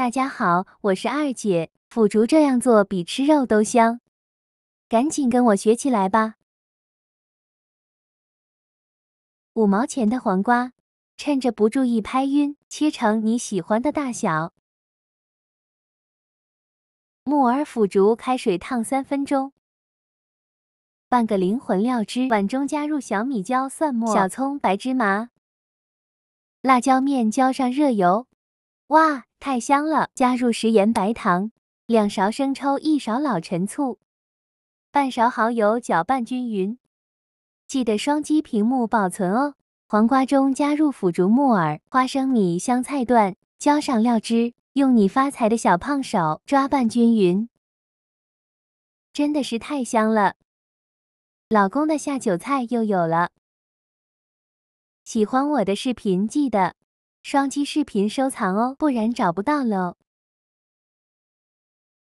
大家好，我是二姐，腐竹这样做比吃肉都香，赶紧跟我学起来吧。五毛钱的黄瓜，趁着不注意拍晕，切成你喜欢的大小。木耳、腐竹开水烫三分钟，拌个灵魂料汁。碗中加入小米椒、蒜末、小葱、白芝麻、辣椒面，浇上热油。哇！太香了，加入食盐、白糖，两勺生抽，一勺老陈醋，半勺蚝油，搅拌均匀。记得双击屏幕保存哦。黄瓜中加入腐竹、木耳、花生米、香菜段，浇上料汁，用你发财的小胖手抓拌均匀。真的是太香了，老公的下酒菜又有了。喜欢我的视频，记得。双击视频收藏哦，不然找不到喽。